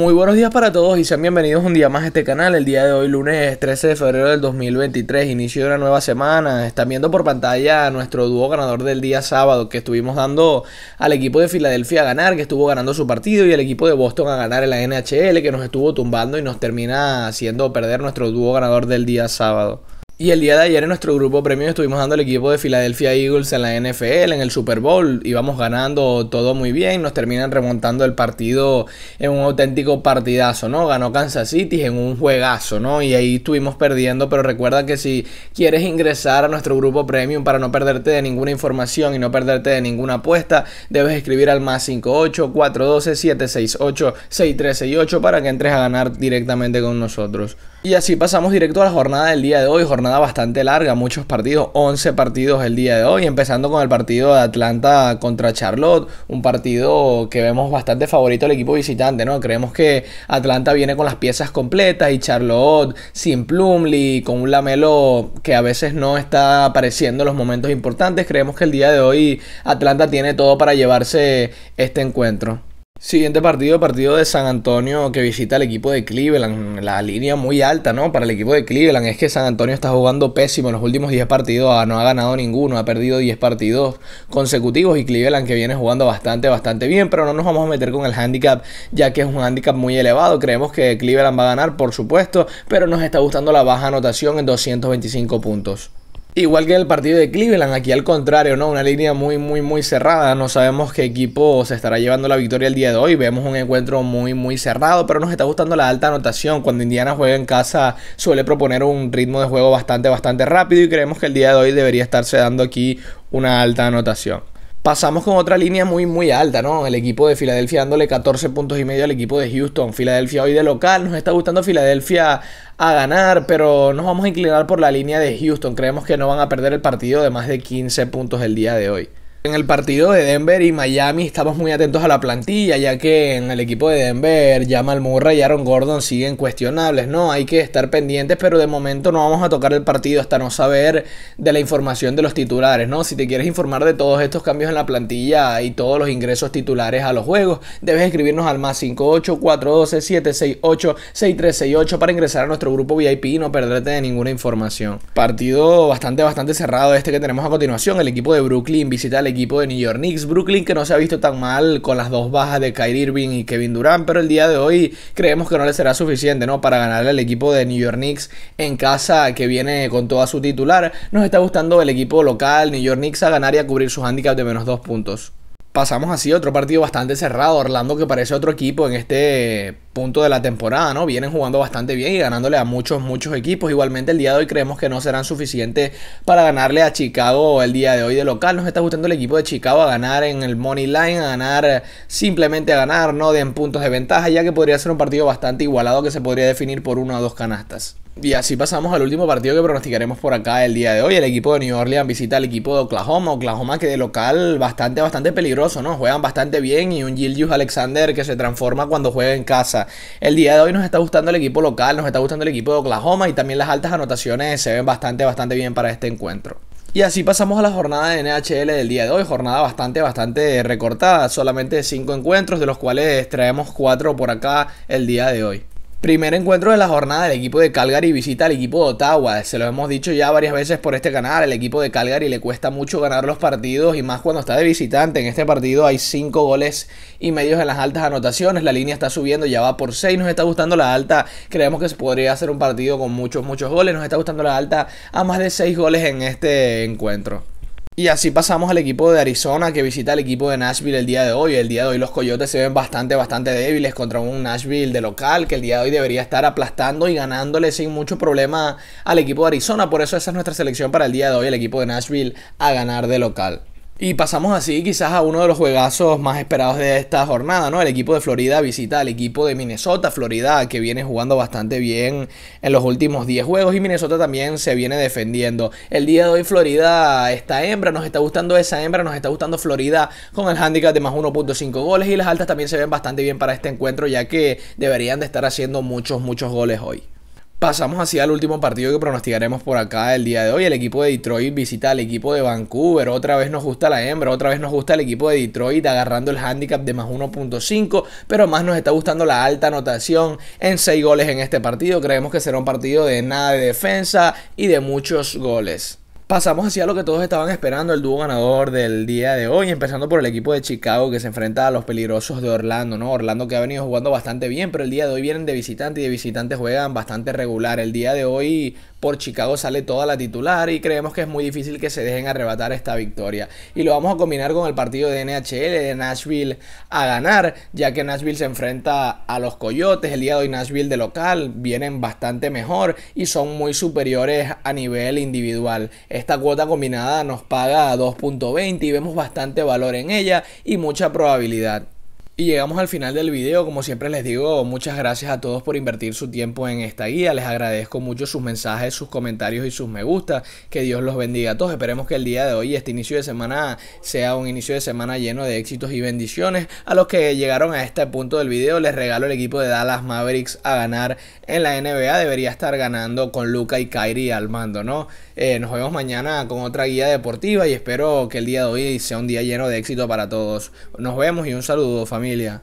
Muy buenos días para todos y sean bienvenidos un día más a este canal. El día de hoy, lunes 13 de febrero del 2023, inicio de una nueva semana. Están viendo por pantalla nuestro dúo ganador del día sábado que estuvimos dando al equipo de Filadelfia a ganar, que estuvo ganando su partido, y al equipo de Boston a ganar en la NHL, que nos estuvo tumbando y nos termina haciendo perder nuestro dúo ganador del día sábado. Y el día de ayer en nuestro grupo premium estuvimos dando el equipo de Philadelphia Eagles en la NFL, en el Super Bowl. Íbamos ganando todo muy bien, nos terminan remontando el partido en un auténtico partidazo, ¿no? Ganó Kansas City en un juegazo, ¿no? Y ahí estuvimos perdiendo, pero recuerda que si quieres ingresar a nuestro grupo premium para no perderte de ninguna información y no perderte de ninguna apuesta, debes escribir al más 58 412 768 8 para que entres a ganar directamente con nosotros. Y así pasamos directo a la jornada del día de hoy, jornada bastante larga, muchos partidos, 11 partidos el día de hoy, empezando con el partido de Atlanta contra Charlotte, un partido que vemos bastante favorito al equipo visitante, ¿no? Creemos que Atlanta viene con las piezas completas y Charlotte sin plumley con un Lamelo que a veces no está apareciendo en los momentos importantes, creemos que el día de hoy Atlanta tiene todo para llevarse este encuentro. Siguiente partido, partido de San Antonio que visita al equipo de Cleveland. La línea muy alta, ¿no? Para el equipo de Cleveland. Es que San Antonio está jugando pésimo en los últimos 10 partidos. Ah, no ha ganado ninguno, ha perdido 10 partidos consecutivos. Y Cleveland que viene jugando bastante, bastante bien. Pero no nos vamos a meter con el handicap, ya que es un handicap muy elevado. Creemos que Cleveland va a ganar, por supuesto. Pero nos está gustando la baja anotación en 225 puntos. Igual que en el partido de Cleveland, aquí al contrario, ¿no? Una línea muy, muy, muy cerrada. No sabemos qué equipo se estará llevando la victoria el día de hoy. Vemos un encuentro muy, muy cerrado, pero nos está gustando la alta anotación. Cuando Indiana juega en casa, suele proponer un ritmo de juego bastante, bastante rápido. Y creemos que el día de hoy debería estarse dando aquí una alta anotación. Pasamos con otra línea muy, muy alta, ¿no? El equipo de Filadelfia dándole 14 puntos y medio al equipo de Houston. Filadelfia hoy de local. Nos está gustando Filadelfia a ganar, pero nos vamos a inclinar por la línea de Houston. Creemos que no van a perder el partido de más de 15 puntos el día de hoy. En el partido de Denver y Miami estamos muy atentos a la plantilla, ya que en el equipo de Denver, Jamal Murray y Aaron Gordon siguen cuestionables, ¿no? Hay que estar pendientes, pero de momento no vamos a tocar el partido hasta no saber de la información de los titulares, ¿no? Si te quieres informar de todos estos cambios en la plantilla y todos los ingresos titulares a los juegos, debes escribirnos al más 58412-768-6368 para ingresar a nuestro grupo VIP y no perderte de ninguna información. Partido bastante, bastante cerrado este que tenemos a continuación. El equipo de Brooklyn visita al equipo equipo de New York Knicks. Brooklyn que no se ha visto tan mal con las dos bajas de Kyrie Irving y Kevin Durant, pero el día de hoy creemos que no le será suficiente ¿no? para ganarle al equipo de New York Knicks en casa que viene con toda su titular. Nos está gustando el equipo local, New York Knicks, a ganar y a cubrir sus handicaps de menos dos puntos pasamos así otro partido bastante cerrado. Orlando que parece otro equipo en este punto de la temporada, ¿no? Vienen jugando bastante bien y ganándole a muchos, muchos equipos. Igualmente el día de hoy creemos que no serán suficientes para ganarle a Chicago el día de hoy de local. Nos está gustando el equipo de Chicago a ganar en el Money Line, a ganar simplemente a ganar, no den puntos de ventaja, ya que podría ser un partido bastante igualado que se podría definir por uno o dos canastas. Y así pasamos al último partido que pronosticaremos por acá el día de hoy. El equipo de New Orleans visita al equipo de Oklahoma. Oklahoma que de local bastante, bastante peligroso, ¿no? Juegan bastante bien y un Gilius Alexander que se transforma cuando juega en casa. El día de hoy nos está gustando el equipo local, nos está gustando el equipo de Oklahoma y también las altas anotaciones se ven bastante, bastante bien para este encuentro. Y así pasamos a la jornada de NHL del día de hoy, jornada bastante, bastante recortada, solamente 5 encuentros, de los cuales traemos 4 por acá el día de hoy. Primer encuentro de la jornada, el equipo de Calgary visita al equipo de Ottawa. Se lo hemos dicho ya varias veces por este canal, el equipo de Calgary le cuesta mucho ganar los partidos y más cuando está de visitante. En este partido hay 5 goles y medios en las altas anotaciones, la línea está subiendo, ya va por 6, nos está gustando la alta, creemos que se podría hacer un partido con muchos, muchos goles, nos está gustando la alta a más de 6 goles en este encuentro. Y así pasamos al equipo de Arizona que visita al equipo de Nashville el día de hoy. El día de hoy los Coyotes se ven bastante, bastante débiles contra un Nashville de local que el día de hoy debería estar aplastando y ganándole sin mucho problema al equipo de Arizona. Por eso esa es nuestra selección para el día de hoy, el equipo de Nashville a ganar de local. Y pasamos así quizás a uno de los juegazos más esperados de esta jornada, ¿no? El equipo de Florida visita al equipo de Minnesota, Florida, que viene jugando bastante bien en los últimos 10 juegos y Minnesota también se viene defendiendo. El día de hoy Florida está hembra, nos está gustando esa hembra, nos está gustando Florida con el handicap de más 1.5 goles y las altas también se ven bastante bien para este encuentro ya que deberían de estar haciendo muchos, muchos goles hoy. Pasamos hacia el último partido que pronosticaremos por acá el día de hoy. El equipo de Detroit visita al equipo de Vancouver. Otra vez nos gusta la hembra, otra vez nos gusta el equipo de Detroit agarrando el handicap de más 1.5, pero más nos está gustando la alta anotación en 6 goles en este partido. Creemos que será un partido de nada de defensa y de muchos goles. Pasamos hacia lo que todos estaban esperando, el dúo ganador del día de hoy, empezando por el equipo de Chicago que se enfrenta a los peligrosos de Orlando, ¿no? Orlando que ha venido jugando bastante bien, pero el día de hoy vienen de visitante y de visitante juegan bastante regular. El día de hoy por Chicago sale toda la titular y creemos que es muy difícil que se dejen arrebatar esta victoria. Y lo vamos a combinar con el partido de NHL de Nashville a ganar, ya que Nashville se enfrenta a los Coyotes. El día de hoy Nashville de local vienen bastante mejor y son muy superiores a nivel individual. Esta cuota combinada nos paga 2.20 y vemos bastante valor en ella y mucha probabilidad. Y llegamos al final del video, como siempre les digo, muchas gracias a todos por invertir su tiempo en esta guía, les agradezco mucho sus mensajes, sus comentarios y sus me gusta, que Dios los bendiga a todos, esperemos que el día de hoy, este inicio de semana, sea un inicio de semana lleno de éxitos y bendiciones, a los que llegaron a este punto del video les regalo el equipo de Dallas Mavericks a ganar en la NBA, debería estar ganando con Luca y Kyrie al mando, ¿no? Eh, nos vemos mañana con otra guía deportiva y espero que el día de hoy sea un día lleno de éxito para todos, nos vemos y un saludo familia familia.